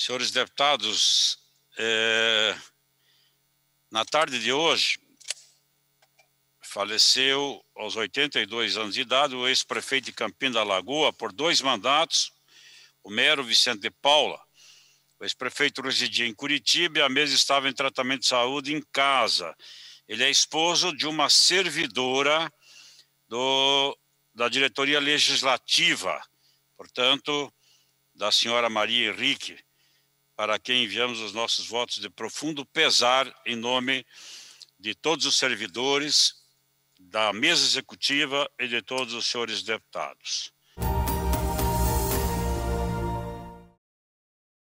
senhores deputados, é, na tarde de hoje, faleceu aos 82 anos de idade o ex-prefeito de Campina da Lagoa por dois mandatos, o mero Vicente de Paula. O ex-prefeito residia em Curitiba e a mesa estava em tratamento de saúde em casa. Ele é esposo de uma servidora do, da diretoria legislativa, portanto, da senhora Maria Henrique para quem enviamos os nossos votos de profundo pesar em nome de todos os servidores, da mesa executiva e de todos os senhores deputados.